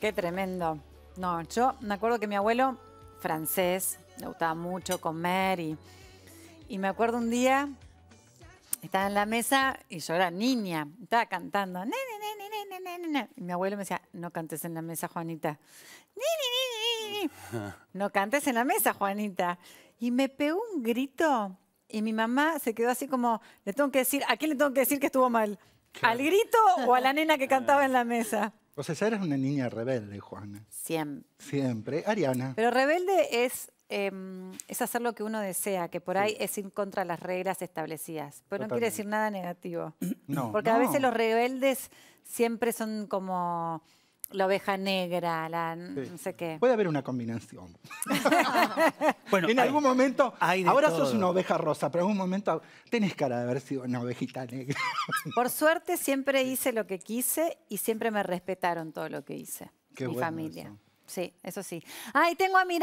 Qué tremendo. No, yo me acuerdo que mi abuelo, francés, le gustaba mucho comer y, y me acuerdo un día, estaba en la mesa y yo era niña, estaba cantando. Y mi abuelo me decía, no cantes en la mesa, Juanita. No cantes en la mesa, Juanita. Y me pegó un grito y mi mamá se quedó así como, le tengo que decir, ¿a quién le tengo que decir que estuvo mal? ¿Al grito o a la nena que cantaba en la mesa? O es una niña rebelde, Juana. Siempre. Siempre. Ariana. Pero rebelde es, em, es hacer lo que uno desea, que por ahí es ir contra las reglas establecidas. Pero no quiere decir nada negativo. No. Porque a veces los rebeldes siempre son como la oveja negra, la no sé qué. Puede haber una combinación. bueno, en algún momento, ahora sos una oveja rosa, pero en algún momento tenés cara de haber sido una ovejita negra. Por suerte siempre hice lo que quise y siempre me respetaron todo lo que hice. Qué Mi familia. Sí, eso sí. Ay, tengo a mirar.